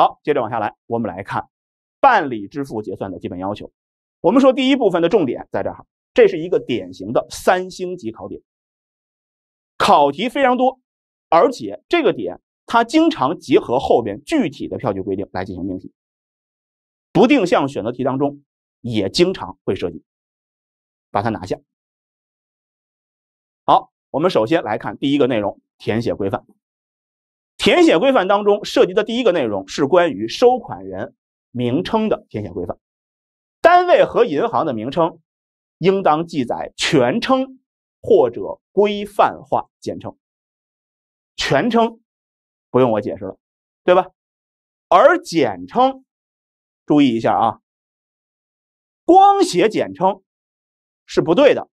好，接着往下来，我们来看办理支付结算的基本要求。我们说第一部分的重点在这儿，这是一个典型的三星级考点，考题非常多，而且这个点它经常结合后边具体的票据规定来进行命题，不定向选择题当中也经常会涉及，把它拿下。好，我们首先来看第一个内容，填写规范。填写规范当中涉及的第一个内容是关于收款人名称的填写规范，单位和银行的名称应当记载全称或者规范化简称。全称不用我解释了，对吧？而简称，注意一下啊，光写简称是不对的，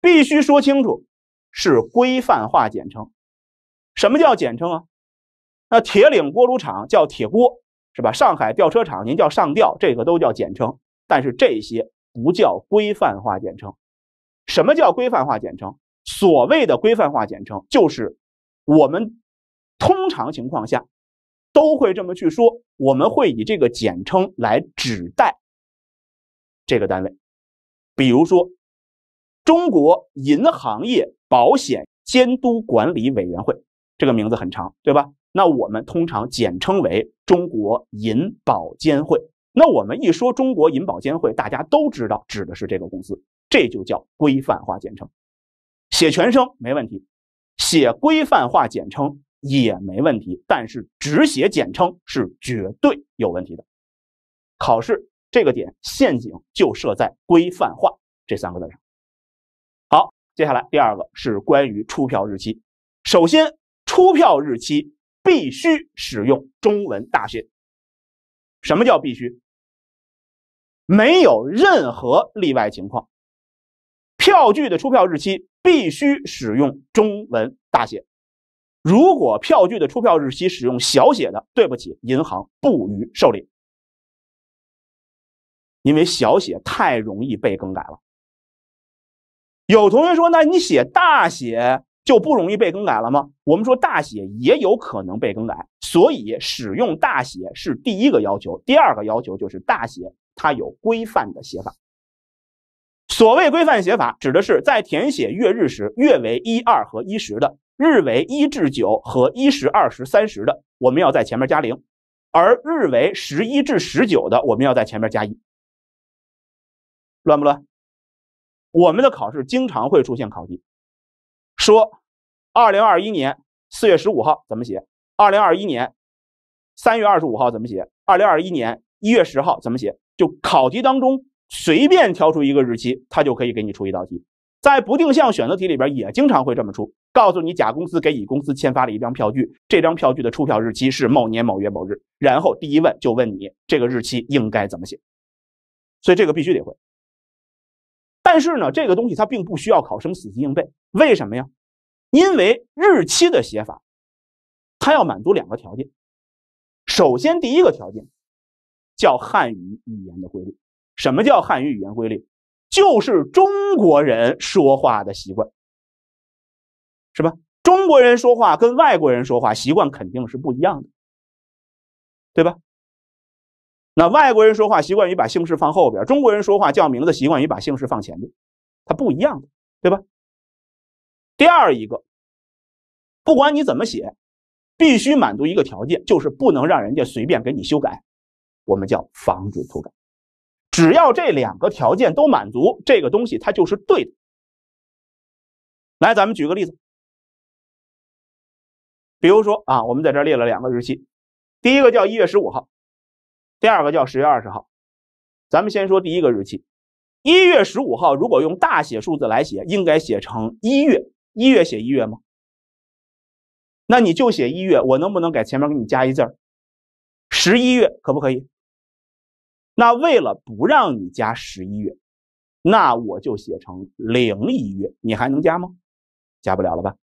必须说清楚是规范化简称。什么叫简称啊？那铁岭锅炉厂叫铁锅，是吧？上海吊车厂您叫上吊，这个都叫简称。但是这些不叫规范化简称。什么叫规范化简称？所谓的规范化简称，就是我们通常情况下都会这么去说，我们会以这个简称来指代这个单位。比如说，中国银行业保险监督管理委员会这个名字很长，对吧？那我们通常简称为中国银保监会。那我们一说中国银保监会，大家都知道指的是这个公司，这就叫规范化简称。写全称没问题，写规范化简称也没问题，但是只写简称是绝对有问题的。考试这个点陷阱就设在“规范化”这三个字上。好，接下来第二个是关于出票日期。首先，出票日期。必须使用中文大写。什么叫必须？没有任何例外情况。票据的出票日期必须使用中文大写。如果票据的出票日期使用小写的，对不起，银行不予受理。因为小写太容易被更改了。有同学说：“那你写大写。”就不容易被更改了吗？我们说大写也有可能被更改，所以使用大写是第一个要求。第二个要求就是大写它有规范的写法。所谓规范写法，指的是在填写月日时，月为一二和一十的日为一至九和一十二十三十的，我们要在前面加零；而日为十一至十九的，我们要在前面加一。乱不乱？我们的考试经常会出现考题，说。二零二一年四月十五号怎么写？二零二一年三月二十五号怎么写？二零二一年一月十号怎么写？就考题当中随便挑出一个日期，它就可以给你出一道题。在不定向选择题里边也经常会这么出，告诉你甲公司给乙公司签发了一张票据，这张票据的出票日期是某年某月某日，然后第一问就问你这个日期应该怎么写。所以这个必须得会。但是呢，这个东西它并不需要考生死记硬背，为什么呀？因为日期的写法，它要满足两个条件。首先，第一个条件叫汉语语言的规律。什么叫汉语语言规律？就是中国人说话的习惯，是吧？中国人说话跟外国人说话习惯肯定是不一样的，对吧？那外国人说话习惯于把姓氏放后边，中国人说话叫名字习惯于把姓氏放前面，它不一样的，对吧？第二一个，不管你怎么写，必须满足一个条件，就是不能让人家随便给你修改，我们叫防止涂改。只要这两个条件都满足，这个东西它就是对的。来，咱们举个例子，比如说啊，我们在这列了两个日期，第一个叫一月十五号，第二个叫十月二十号。咱们先说第一个日期，一月十五号，如果用大写数字来写，应该写成一月。一月写一月吗？那你就写一月，我能不能改前面给你加一字儿？十一月可不可以？那为了不让你加十一月，那我就写成零一月，你还能加吗？加不了了吧？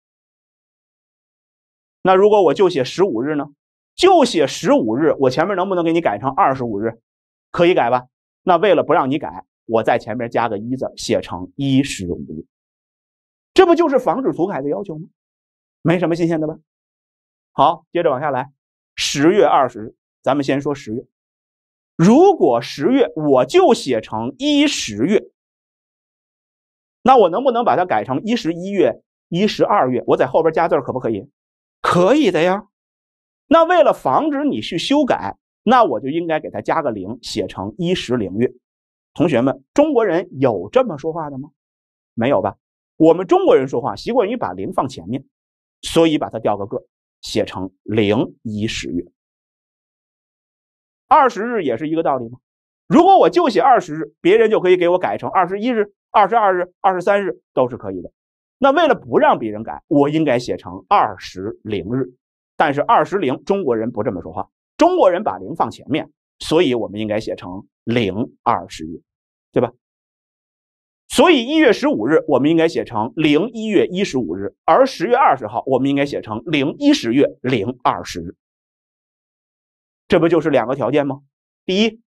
那如果我就写十五日呢？就写十五日，我前面能不能给你改成二十五日？可以改吧？那为了不让你改，我在前面加个一字，写成一十五日。这不就是防止涂改的要求吗？没什么新鲜的吧。好，接着往下来。十月二十日，咱们先说十月。如果十月我就写成一十月，那我能不能把它改成一十一月、一十二月？我在后边加字可不可以？可以的呀。那为了防止你去修改，那我就应该给它加个零，写成一十零月。同学们，中国人有这么说话的吗？没有吧。我们中国人说话习惯于把零放前面，所以把它调个个写成零一十月。二十日也是一个道理吗？如果我就写二十日，别人就可以给我改成二十一日、二十二日、二十三日都是可以的。那为了不让别人改，我应该写成二十零日。但是二十零中国人不这么说话，中国人把零放前面，所以我们应该写成零二十日，对吧？所以一月十五日，我们应该写成零一月一十五日；而十月二十号，我们应该写成零一十月零二十日。这不就是两个条件吗？第一，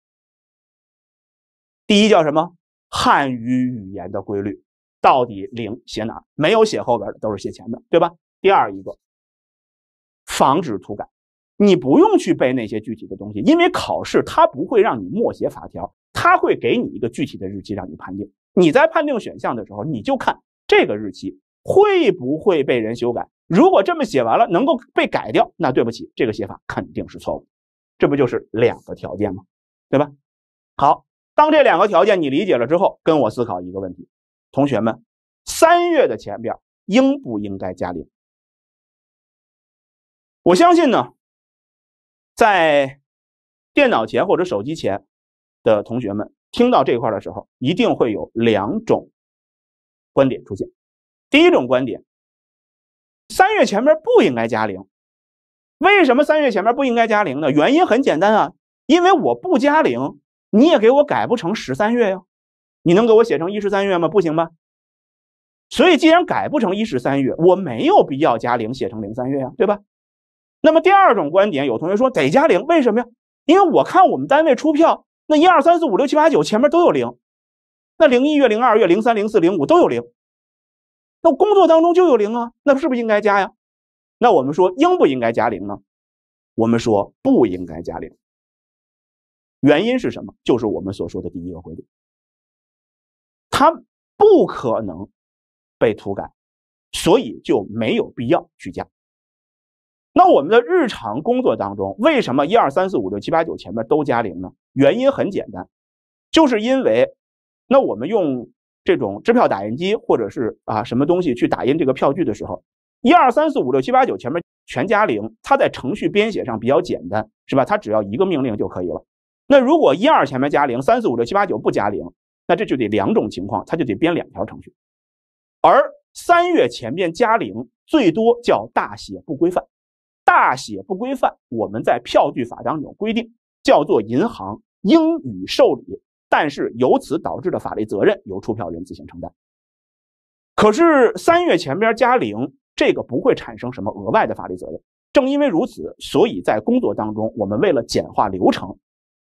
第一叫什么？汉语语言的规律，到底零写哪没有写后边的都是写前的，对吧？第二一个，防止涂改，你不用去背那些具体的东西，因为考试它不会让你默写法条，它会给你一个具体的日期让你判定。你在判定选项的时候，你就看这个日期会不会被人修改。如果这么写完了能够被改掉，那对不起，这个写法肯定是错误。这不就是两个条件吗？对吧？好，当这两个条件你理解了之后，跟我思考一个问题，同学们，三月的前边应不应该加零？我相信呢，在电脑前或者手机前的同学们。听到这块的时候，一定会有两种观点出现。第一种观点：三月前面不应该加零。为什么三月前面不应该加零呢？原因很简单啊，因为我不加零，你也给我改不成十三月呀。你能给我写成一十三月吗？不行吧。所以，既然改不成一十三月，我没有必要加零写成零三月呀，对吧？那么第二种观点，有同学说得加零，为什么呀？因为我看我们单位出票。那一二三四五六七八九前面都有零，那零一月零二月零三零四零五都有零，那工作当中就有零啊，那是不是应该加呀？那我们说应不应该加零呢？我们说不应该加零，原因是什么？就是我们所说的第一个规律，它不可能被涂改，所以就没有必要去加。那我们的日常工作当中，为什么一二三四五六七八九前面都加零呢？原因很简单，就是因为，那我们用这种支票打印机或者是啊什么东西去打印这个票据的时候，一二三四五六七八九前面全加零，它在程序编写上比较简单，是吧？它只要一个命令就可以了。那如果一二前面加零，三四五六七八九不加零，那这就得两种情况，它就得编两条程序。而三月前面加零，最多叫大写不规范。大写不规范，我们在票据法当中规定叫做银行应予受理，但是由此导致的法律责任由出票人自行承担。可是三月前边加零，这个不会产生什么额外的法律责任。正因为如此，所以在工作当中，我们为了简化流程，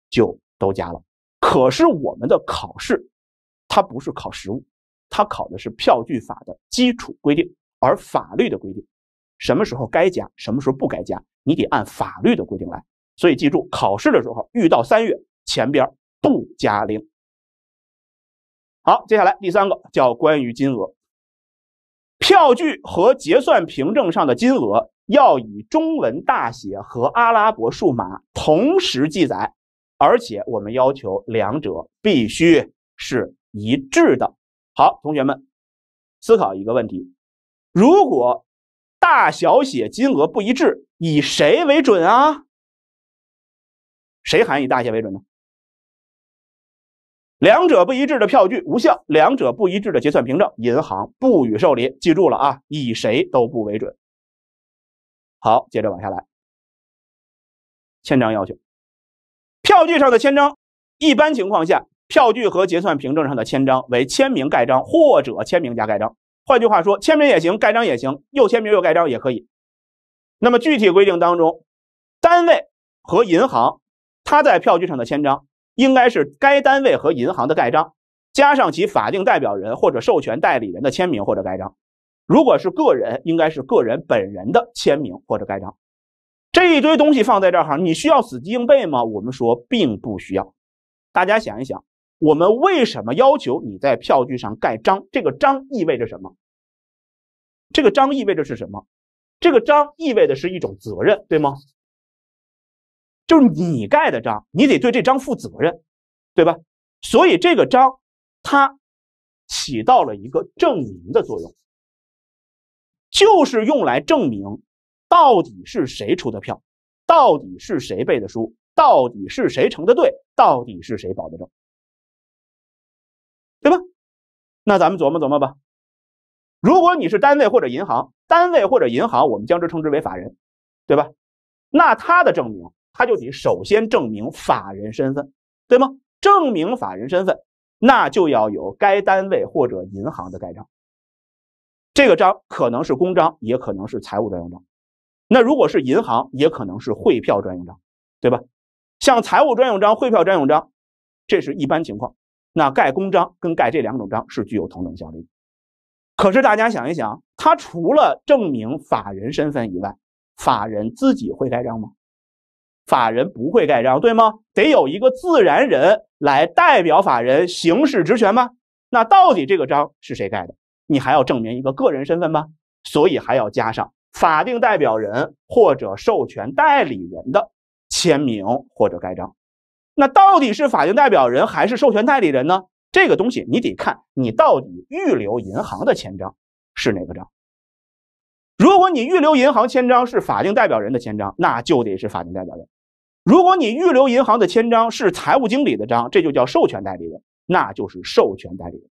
就都加了。可是我们的考试，它不是考实务，它考的是票据法的基础规定，而法律的规定。什么时候该加，什么时候不该加，你得按法律的规定来。所以记住，考试的时候遇到三月前边不加零。好，接下来第三个叫关于金额。票据和结算凭证上的金额要以中文大写和阿拉伯数码同时记载，而且我们要求两者必须是一致的。好，同学们思考一个问题：如果？大小写金额不一致，以谁为准啊？谁还以大写为准呢？两者不一致的票据无效，两者不一致的结算凭证，银行不予受理。记住了啊，以谁都不为准。好，接着往下来。签章要求，票据上的签章，一般情况下，票据和结算凭证上的签章为签名盖章或者签名加盖章。换句话说，签名也行，盖章也行，又签名又盖章也可以。那么具体规定当中，单位和银行，它在票据上的签章，应该是该单位和银行的盖章，加上其法定代表人或者授权代理人的签名或者盖章。如果是个人，应该是个人本人的签名或者盖章。这一堆东西放在这儿哈，你需要死记硬背吗？我们说并不需要。大家想一想，我们为什么要求你在票据上盖章？这个章意味着什么？这个章意味着是什么？这个章意味着是一种责任，对吗？就是你盖的章，你得对这章负责任，对吧？所以这个章，它起到了一个证明的作用，就是用来证明到底是谁出的票，到底是谁背的书，到底是谁成的队，到底是谁保的证，对吧？那咱们琢磨琢磨吧。如果你是单位或者银行，单位或者银行，我们将之称之为法人，对吧？那他的证明，他就得首先证明法人身份，对吗？证明法人身份，那就要有该单位或者银行的盖章，这个章可能是公章，也可能是财务专用章。那如果是银行，也可能是汇票专用章，对吧？像财务专用章、汇票专用章，这是一般情况。那盖公章跟盖这两种章是具有同等效力。可是大家想一想，他除了证明法人身份以外，法人自己会盖章吗？法人不会盖章，对吗？得有一个自然人来代表法人行使职权吗？那到底这个章是谁盖的？你还要证明一个个人身份吗？所以还要加上法定代表人或者授权代理人的签名或者盖章。那到底是法定代表人还是授权代理人呢？这个东西你得看，你到底预留银行的签章是哪个章。如果你预留银行签章是法定代表人的签章，那就得是法定代表人；如果你预留银行的签章是财务经理的章，这就叫授权代理人，那就是授权代理人，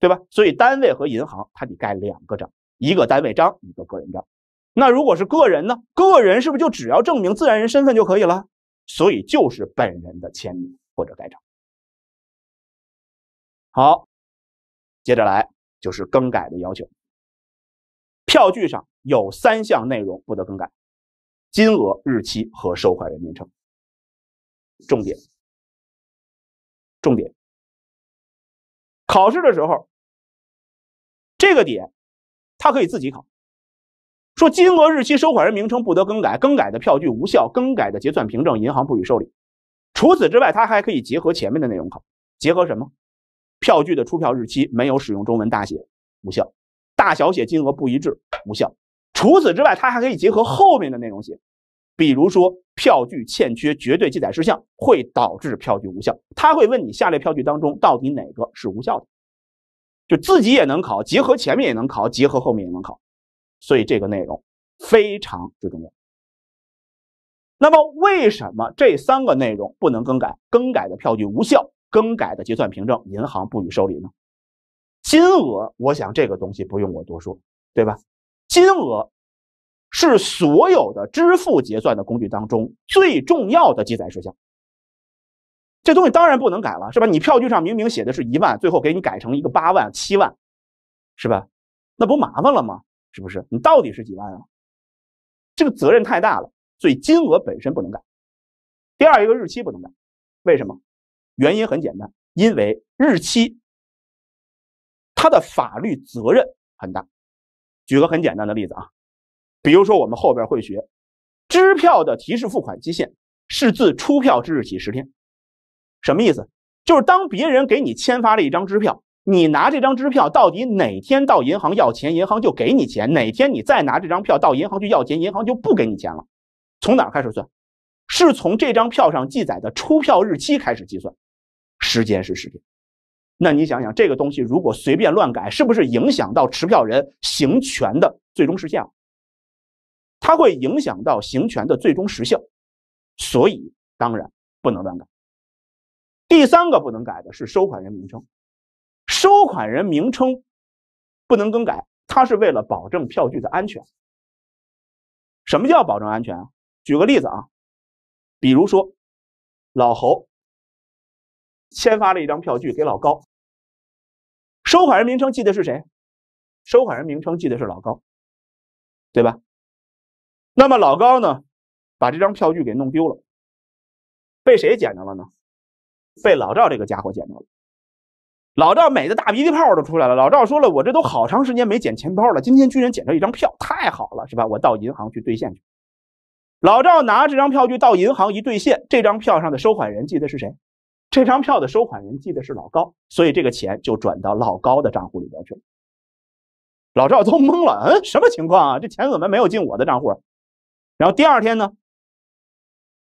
对吧？所以单位和银行它得盖两个章，一个单位章，一个个人章。那如果是个人呢？个人是不是就只要证明自然人身份就可以了？所以就是本人的签名或者盖章。好，接着来就是更改的要求。票据上有三项内容不得更改：金额、日期和收款人名称。重点，重点。考试的时候，这个点他可以自己考，说金额、日期、收款人名称不得更改，更改的票据无效，更改的结算凭证银行不予受理。除此之外，他还可以结合前面的内容考，结合什么？票据的出票日期没有使用中文大写，无效；大小写金额不一致，无效。除此之外，它还可以结合后面的内容写，比如说票据欠缺绝对记载事项会导致票据无效。它会问你下列票据当中到底哪个是无效的，就自己也能考，结合前面也能考，结合后面也能考，所以这个内容非常之重要。那么为什么这三个内容不能更改？更改的票据无效。更改的结算凭证，银行不予受理呢？金额，我想这个东西不用我多说，对吧？金额是所有的支付结算的工具当中最重要的记载事项。这东西当然不能改了，是吧？你票据上明明写的是一万，最后给你改成一个八万、七万，是吧？那不麻烦了吗？是不是？你到底是几万啊？这个责任太大了，所以金额本身不能改。第二，一个日期不能改，为什么？原因很简单，因为日期它的法律责任很大。举个很简单的例子啊，比如说我们后边会学，支票的提示付款期限是自出票之日起十天。什么意思？就是当别人给你签发了一张支票，你拿这张支票到底哪天到银行要钱，银行就给你钱；哪天你再拿这张票到银行去要钱，银行就不给你钱了。从哪儿开始算？是从这张票上记载的出票日期开始计算。时间是时间，那你想想这个东西如果随便乱改，是不是影响到持票人行权的最终实现？它会影响到行权的最终时效，所以当然不能乱改。第三个不能改的是收款人名称，收款人名称不能更改，它是为了保证票据的安全。什么叫保证安全啊？举个例子啊，比如说老侯。签发了一张票据给老高，收款人名称记得是谁？收款人名称记得是老高，对吧？那么老高呢，把这张票据给弄丢了，被谁捡着了呢？被老赵这个家伙捡着了。老赵美的大鼻涕泡都出来了。老赵说了：“我这都好长时间没捡钱包了，今天居然捡到一张票，太好了，是吧？”我到银行去兑现去。老赵拿这张票据到银行一兑现，这张票上的收款人记得是谁？这张票的收款人记得是老高，所以这个钱就转到老高的账户里边去了。老赵都懵了，嗯，什么情况啊？这钱怎么没有进我的账户？然后第二天呢，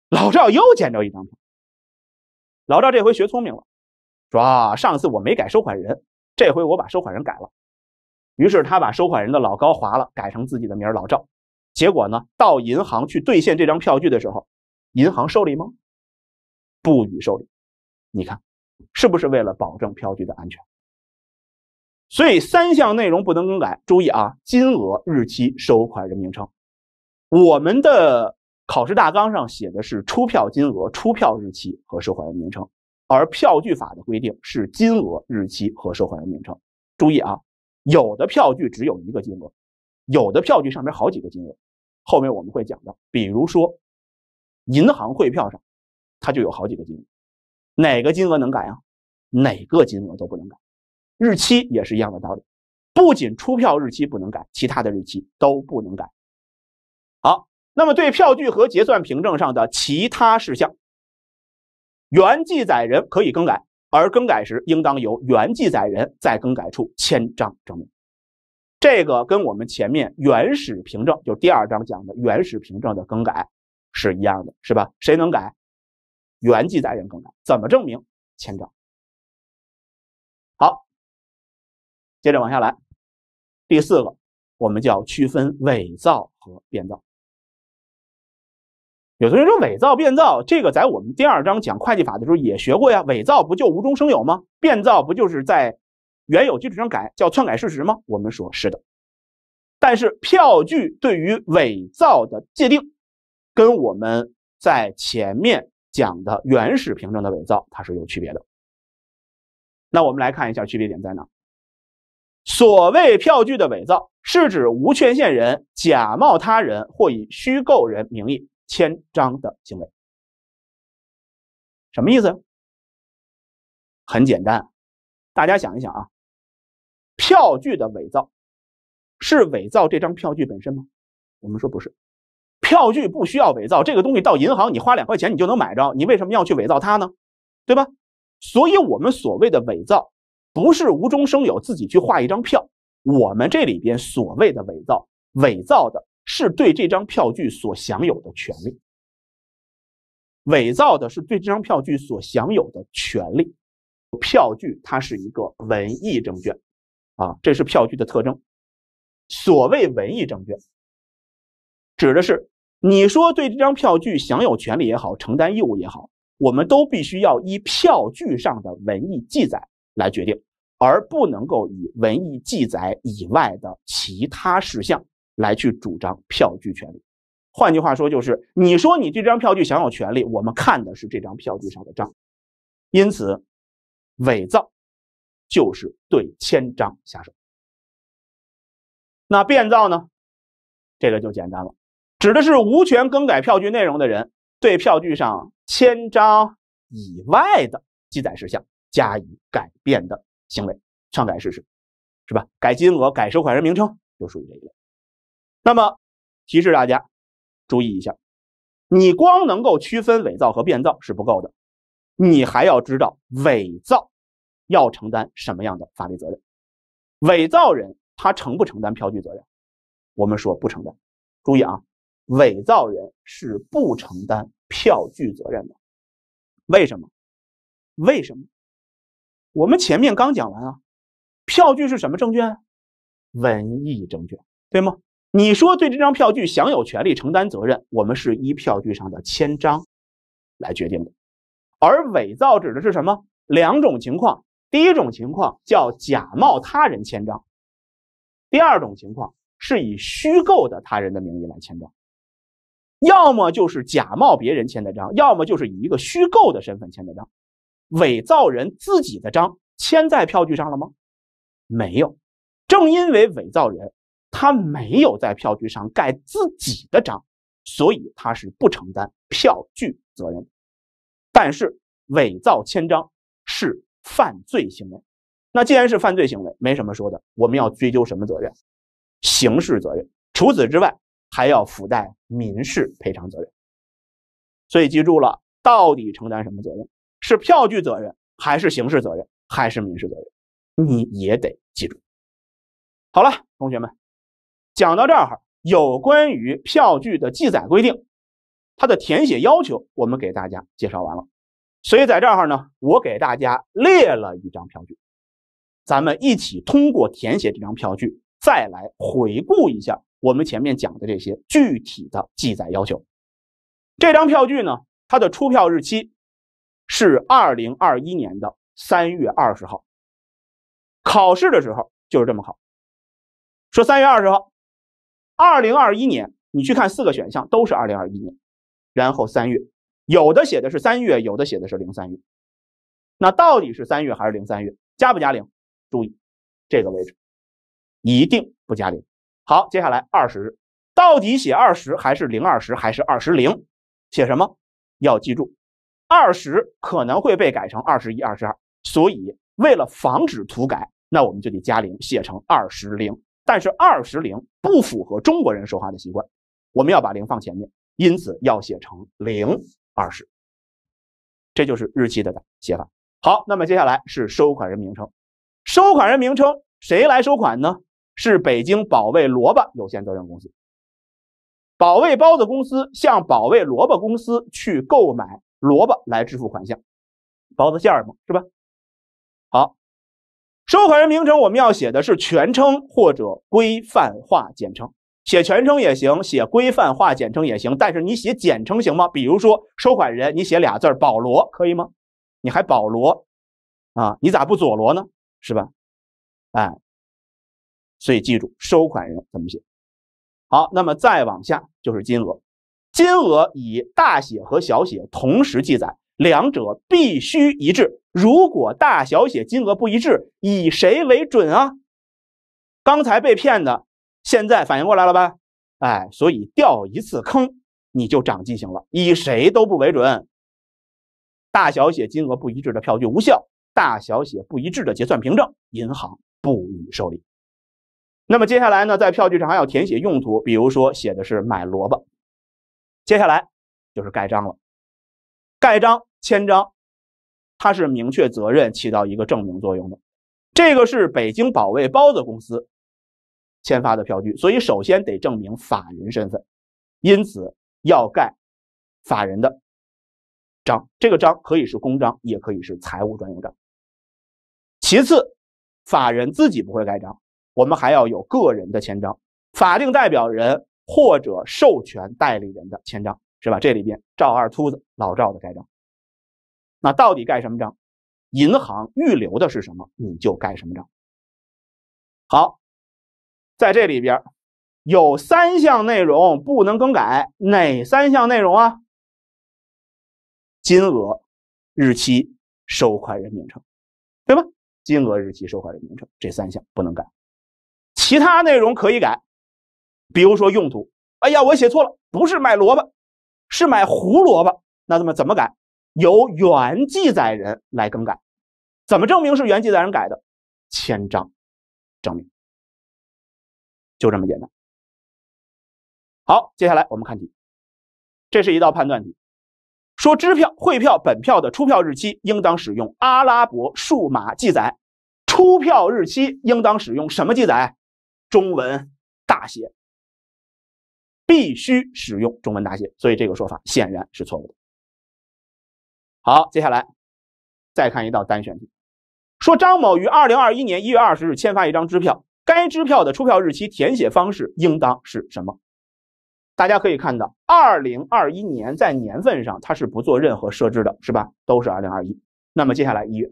老赵又捡着一张票。老赵这回学聪明了，说啊，上次我没改收款人，这回我把收款人改了。于是他把收款人的老高划了，改成自己的名老赵。结果呢，到银行去兑现这张票据的时候，银行受理吗？不予受理。你看，是不是为了保证票据的安全？所以三项内容不能更改。注意啊，金额、日期、收款人名称。我们的考试大纲上写的是出票金额、出票日期和收款人名称，而票据法的规定是金额、日期和收款人名称。注意啊，有的票据只有一个金额，有的票据上面好几个金额。后面我们会讲到，比如说银行汇票上，它就有好几个金额。哪个金额能改啊？哪个金额都不能改。日期也是一样的道理，不仅出票日期不能改，其他的日期都不能改。好，那么对票据和结算凭证上的其他事项，原记载人可以更改，而更改时应当由原记载人在更改处签章证明。这个跟我们前面原始凭证，就第二章讲的原始凭证的更改是一样的，是吧？谁能改？原记载人更难，怎么证明？签章。好，接着往下来，第四个，我们叫区分伪造和变造。有同学说，伪造、变造这个在我们第二章讲会计法的时候也学过呀，伪造不就无中生有吗？变造不就是在原有基础上改，叫篡改事实吗？我们说是的。但是票据对于伪造的界定，跟我们在前面。讲的原始凭证的伪造，它是有区别的。那我们来看一下区别点在哪。所谓票据的伪造，是指无权限人假冒他人或以虚构人名义签章的行为。什么意思？很简单，大家想一想啊，票据的伪造是伪造这张票据本身吗？我们说不是。票据不需要伪造，这个东西到银行，你花两块钱你就能买着，你为什么要去伪造它呢？对吧？所以，我们所谓的伪造不是无中生有，自己去画一张票。我们这里边所谓的伪造，伪造的是对这张票据所享有的权利，伪造的是对这张票据所享有的权利。票据它是一个文艺证券，啊，这是票据的特征。所谓文艺证券，指的是。你说对这张票据享有权利也好，承担义务也好，我们都必须要依票据上的文义记载来决定，而不能够以文义记载以外的其他事项来去主张票据权利。换句话说，就是你说你这张票据享有权利，我们看的是这张票据上的章。因此，伪造就是对签章下手。那变造呢？这个就简单了。指的是无权更改票据内容的人对票据上签章以外的记载事项加以改变的行为，篡改事实，是吧？改金额、改收款人名称就属于这一类。那么提示大家注意一下，你光能够区分伪造和变造是不够的，你还要知道伪造要承担什么样的法律责任。伪造人他承不承担票据责任？我们说不承担。注意啊。伪造人是不承担票据责任的，为什么？为什么？我们前面刚讲完啊，票据是什么证券？文艺证券，对吗？你说对这张票据享有权利、承担责任，我们是依票据上的签章来决定的，而伪造指的是什么？两种情况，第一种情况叫假冒他人签章，第二种情况是以虚构的他人的名义来签章。要么就是假冒别人签的章，要么就是以一个虚构的身份签的章，伪造人自己的章签在票据上了吗？没有，正因为伪造人他没有在票据上盖自己的章，所以他是不承担票据责任。但是伪造签章是犯罪行为，那既然是犯罪行为，没什么说的，我们要追究什么责任？刑事责任。除此之外。还要附带民事赔偿责任，所以记住了，到底承担什么责任？是票据责任，还是刑事责任，还是民事责任？你也得记住。好了，同学们，讲到这儿哈，有关于票据的记载规定，它的填写要求，我们给大家介绍完了。所以在这儿呢，我给大家列了一张票据，咱们一起通过填写这张票据，再来回顾一下。我们前面讲的这些具体的记载要求，这张票据呢，它的出票日期是二零二一年的三月二十号。考试的时候就是这么考，说三月二十号，二零二一年，你去看四个选项都是二零二一年，然后三月，有的写的是三月，有的写的是零三月，那到底是三月还是零三月？加不加零？注意这个位置，一定不加零。好，接下来二十，到底写二十还是零二十还是二十零？写什么？要记住，二十可能会被改成二十一、二十二，所以为了防止涂改，那我们就得加零，写成二十零。但是二十零不符合中国人说话的习惯，我们要把零放前面，因此要写成零二十。这就是日期的写法。好，那么接下来是收款人名称，收款人名称谁来收款呢？是北京保卫萝卜有限责任公司，保卫包子公司向保卫萝卜公司去购买萝卜来支付款项，包子馅儿吗？是吧？好，收款人名称我们要写的是全称或者规范化简称，写全称也行，写规范化简称也行，但是你写简称行吗？比如说收款人你写俩字儿保罗可以吗？你还保罗啊？你咋不佐罗呢？是吧？哎。所以记住，收款人怎么写？好，那么再往下就是金额，金额以大写和小写同时记载，两者必须一致。如果大小写金额不一致，以谁为准啊？刚才被骗的，现在反应过来了吧？哎，所以掉一次坑，你就长记性了。以谁都不为准，大小写金额不一致的票据无效，大小写不一致的结算凭证，银行不予受理。那么接下来呢，在票据上还要填写用途，比如说写的是买萝卜，接下来就是盖章了，盖章签章，它是明确责任，起到一个证明作用的。这个是北京保卫包子公司签发的票据，所以首先得证明法人身份，因此要盖法人的章，这个章可以是公章，也可以是财务专用章。其次，法人自己不会盖章。我们还要有个人的签章，法定代表人或者授权代理人的签章，是吧？这里边赵二秃子老赵的盖章，那到底盖什么章？银行预留的是什么，你就盖什么章。好，在这里边有三项内容不能更改，哪三项内容啊？金额、日期、收款人名称，对吧？金额、日期、收款人名称这三项不能改。其他内容可以改，比如说用途，哎呀，我写错了，不是买萝卜，是买胡萝卜。那怎么怎么改？由原记载人来更改。怎么证明是原记载人改的？签章证明，就这么简单。好，接下来我们看题，这是一道判断题，说支票、汇票、本票的出票日期应当使用阿拉伯数码记载，出票日期应当使用什么记载？中文大写必须使用中文大写，所以这个说法显然是错误的。好，接下来再看一道单选题，说张某于二零二一年一月二十日签发一张支票，该支票的出票日期填写方式应当是什么？大家可以看到，二零二一年在年份上它是不做任何设置的，是吧？都是二零二一。那么接下来一月，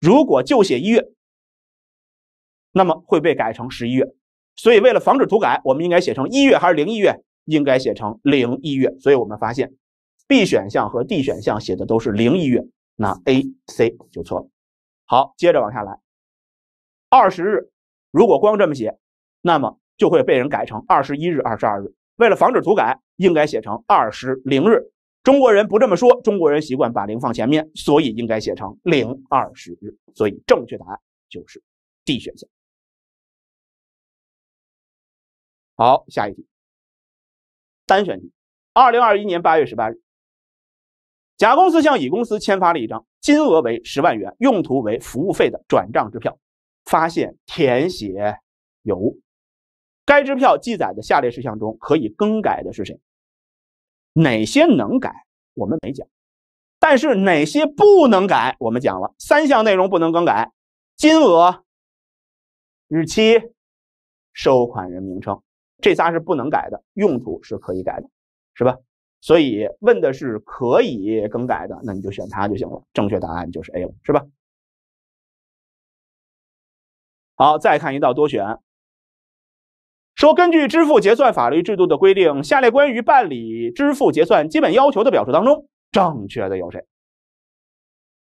如果就写一月。那么会被改成十一月，所以为了防止涂改，我们应该写成一月还是零一月？应该写成零一月。所以我们发现，B 选项和 D 选项写的都是零一月，那 A、C 就错了。好，接着往下来，二十日如果光这么写，那么就会被人改成二十一日、二十二日。为了防止涂改，应该写成二十零日。中国人不这么说，中国人习惯把零放前面，所以应该写成零二十日。所以正确答案就是 D 选项。好，下一题，单选题。二零二一年八月十八日，甲公司向乙公司签发了一张金额为十万元、用途为服务费的转账支票，发现填写有误。该支票记载的下列事项中，可以更改的是谁？哪些能改？我们没讲，但是哪些不能改？我们讲了三项内容不能更改：金额、日期、收款人名称。这仨是不能改的，用途是可以改的，是吧？所以问的是可以更改的，那你就选它就行了。正确答案就是 A 了，是吧？好，再看一道多选。说根据支付结算法律制度的规定，下列关于办理支付结算基本要求的表述当中，正确的有谁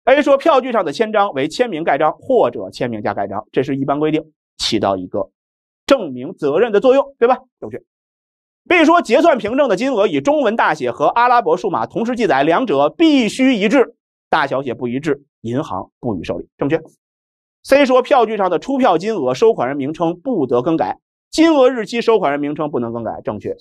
？A 说票据上的签章为签名盖章或者签名加盖章，这是一般规定，起到一个。证明责任的作用，对吧？正确。B 说结算凭证的金额以中文大写和阿拉伯数码同时记载，两者必须一致，大小写不一致，银行不予受理。正确。C 说票据上的出票金额、收款人名称不得更改，金额、日期、收款人名称不能更改。正确。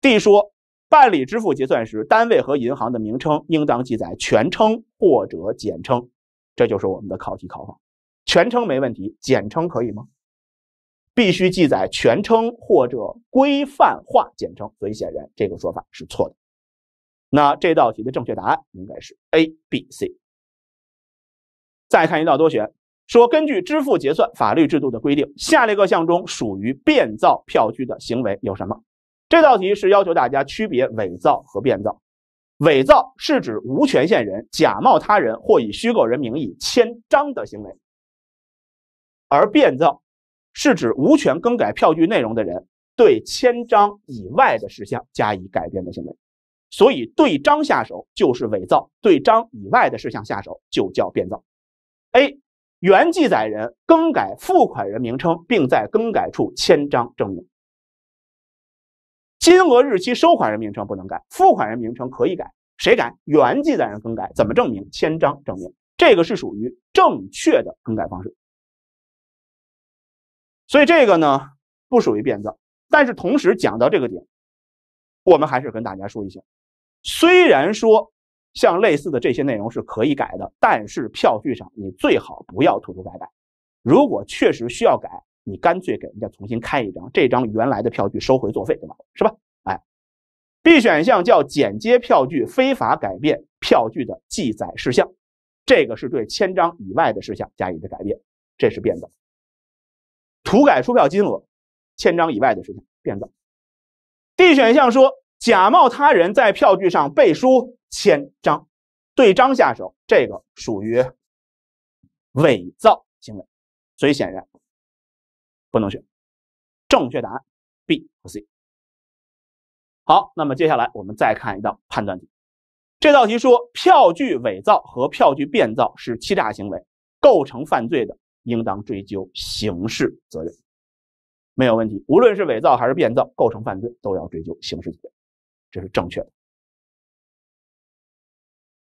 D 说办理支付结算时，单位和银行的名称应当记载全称或者简称，这就是我们的考题考法。全称没问题，简称可以吗？必须记载全称或者规范化简称，所以显然这个说法是错的。那这道题的正确答案应该是 A、B、C。再看一道多选，说根据支付结算法律制度的规定，下列各项中属于变造票据的行为有什么？这道题是要求大家区别伪造和变造。伪造是指无权限人假冒他人或以虚构人名义签章的行为，而变造。是指无权更改票据内容的人对签章以外的事项加以改变的行为，所以对章下手就是伪造，对章以外的事项下手就叫变造。A，原记载人更改付款人名称，并在更改处签章证明，金额、日期、收款人名称不能改，付款人名称可以改。谁改？原记载人更改，怎么证明？签章证明。这个是属于正确的更改方式。所以这个呢不属于变造，但是同时讲到这个点，我们还是跟大家说一下，虽然说像类似的这些内容是可以改的，但是票据上你最好不要涂涂改改。如果确实需要改，你干脆给人家重新开一张，这张原来的票据收回作废，完吧？是吧？哎，B 选项叫剪接票据，非法改变票据的记载事项，这个是对签章以外的事项加以的改变，这是变造。涂改出票金额，千张以外的事情变造。D 选项说假冒他人在票据上背书千张，对章下手，这个属于伪造行为，所以显然不能选。正确答案 B 和 C。好，那么接下来我们再看一道判断题。这道题说票据伪造和票据变造是欺诈行为，构成犯罪的。应当追究刑事责任，没有问题。无论是伪造还是变造，构成犯罪都要追究刑事责任，这是正确的。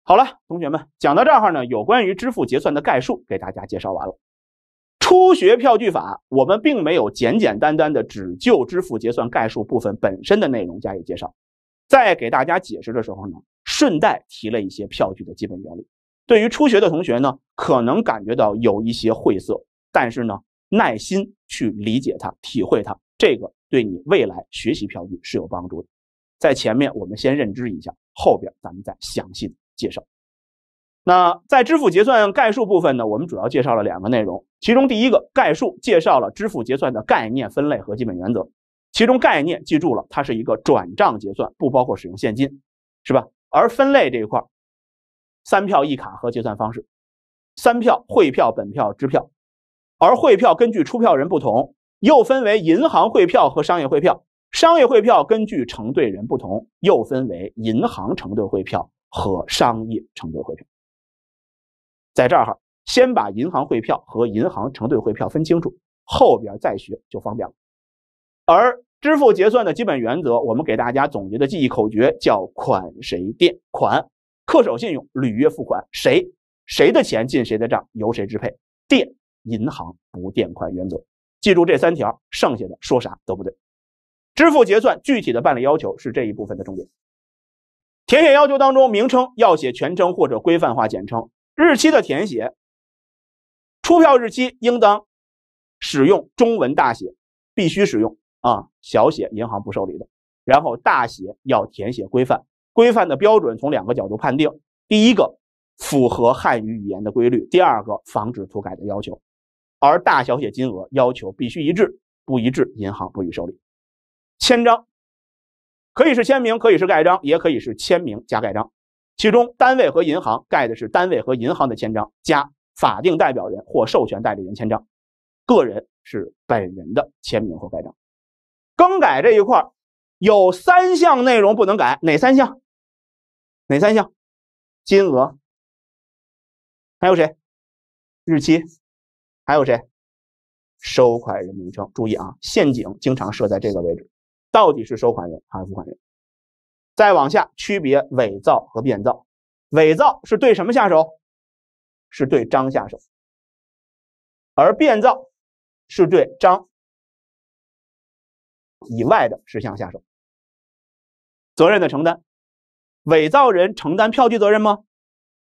好了，同学们，讲到这儿呢，有关于支付结算的概述，给大家介绍完了。初学票据法，我们并没有简简单单的只就支付结算概述部分本身的内容加以介绍，在给大家解释的时候呢，顺带提了一些票据的基本原理。对于初学的同学呢，可能感觉到有一些晦涩，但是呢，耐心去理解它、体会它，这个对你未来学习票据是有帮助的。在前面我们先认知一下，后边咱们再详细介绍。那在支付结算概述部分呢，我们主要介绍了两个内容，其中第一个概述介绍了支付结算的概念、分类和基本原则。其中概念记住了，它是一个转账结算，不包括使用现金，是吧？而分类这一块三票一卡和结算方式，三票：汇票、本票、支票。而汇票根据出票人不同，又分为银行汇票和商业汇票；商业汇票根据承兑人不同，又分为银行承兑汇票和商业承兑汇票。在这儿哈，先把银行汇票和银行承兑汇票分清楚，后边再学就方便了。而支付结算的基本原则，我们给大家总结的记忆口诀叫“款谁垫款”。恪守信用，履约付款，谁谁的钱进谁的账，由谁支配，垫银行不垫款原则。记住这三条，剩下的说啥都不对。支付结算具体的办理要求是这一部分的重点。填写要求当中，名称要写全称或者规范化简称。日期的填写，出票日期应当使用中文大写，必须使用啊小写银行不受理的。然后大写要填写规范。规范的标准从两个角度判定：第一个符合汉语语言的规律；第二个防止涂改的要求。而大小写金额要求必须一致，不一致银行不予受理。签章可以是签名，可以是盖章，也可以是签名加盖章。其中单位和银行盖的是单位和银行的签章，加法定代表人或授权代理人签章；个人是本人的签名或盖章。更改这一块有三项内容不能改，哪三项？哪三项？金额，还有谁？日期，还有谁？收款人名称。注意啊，陷阱经常设在这个位置。到底是收款人还是付款人？再往下，区别伪造和变造。伪造是对什么下手？是对章下手。而变造是对章以外的事项下手。责任的承担。伪造人承担票据责任吗？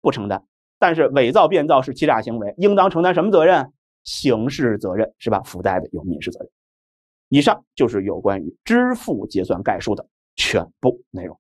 不承担。但是伪造变造是欺诈行为，应当承担什么责任？刑事责任是吧？附带的有民事责任。以上就是有关于支付结算概述的全部内容。